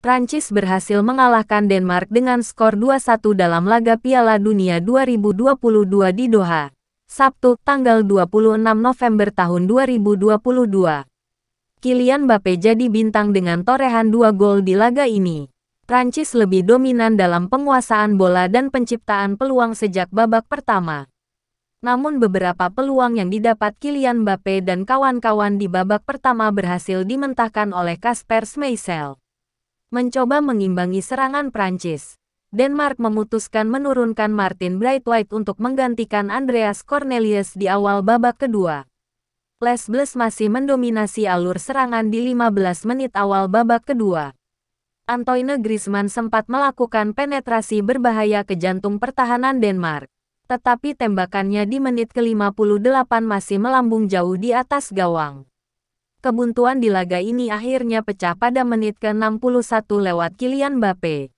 Prancis berhasil mengalahkan Denmark dengan skor 2-1 dalam laga Piala Dunia 2022 di Doha, Sabtu, tanggal 26 November tahun 2022. Kylian Mbappe jadi bintang dengan torehan dua gol di laga ini. Prancis lebih dominan dalam penguasaan bola dan penciptaan peluang sejak babak pertama. Namun beberapa peluang yang didapat Kylian Mbappe dan kawan-kawan di babak pertama berhasil dimentahkan oleh Kasper Schmeichel mencoba mengimbangi serangan Prancis. Denmark memutuskan menurunkan Martin Brightwhite untuk menggantikan Andreas Cornelius di awal babak kedua. Les Bleus masih mendominasi alur serangan di 15 menit awal babak kedua. Antoine Griezmann sempat melakukan penetrasi berbahaya ke jantung pertahanan Denmark. Tetapi tembakannya di menit ke-58 masih melambung jauh di atas gawang kebuntuan di laga ini akhirnya pecah pada menit ke-61 lewat Kylian Mbappe.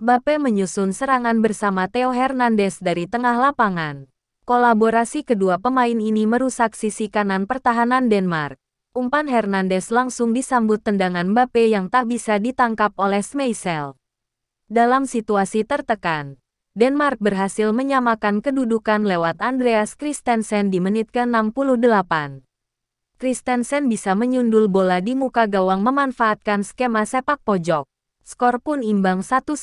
Mbappe menyusun serangan bersama Theo Hernandez dari tengah lapangan. Kolaborasi kedua pemain ini merusak sisi kanan pertahanan Denmark. Umpan Hernandez langsung disambut tendangan Mbappe yang tak bisa ditangkap oleh Smeisel. Dalam situasi tertekan, Denmark berhasil menyamakan kedudukan lewat Andreas Christensen di menit ke-68. Kristensen bisa menyundul bola di muka gawang memanfaatkan skema sepak pojok. Skor pun imbang 1-1.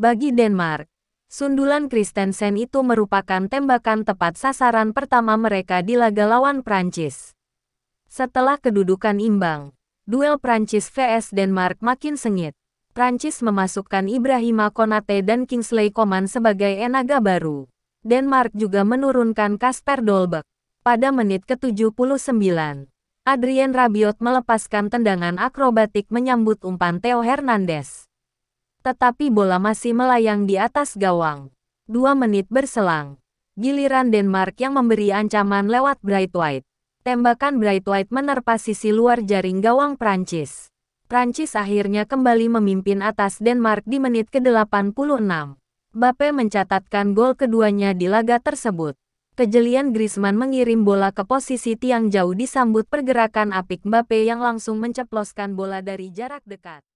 Bagi Denmark, sundulan Kristensen itu merupakan tembakan tepat sasaran pertama mereka di laga lawan Prancis. Setelah kedudukan imbang, duel Prancis vs Denmark makin sengit. Prancis memasukkan Ibrahima Konate dan Kingsley Coman sebagai enaga baru. Denmark juga menurunkan Kasper Dolbeck. Pada menit ke-79, Adrian Rabiot melepaskan tendangan akrobatik menyambut umpan Theo Hernandez. Tetapi bola masih melayang di atas gawang. Dua menit berselang, giliran Denmark yang memberi ancaman lewat Bright White. Tembakan Bright White menerpa sisi luar jaring gawang Prancis. Prancis akhirnya kembali memimpin atas Denmark di menit ke-86. Bape mencatatkan gol keduanya di laga tersebut. Kejelian Griezmann mengirim bola ke posisi tiang jauh disambut pergerakan apik Mbappe yang langsung menceploskan bola dari jarak dekat.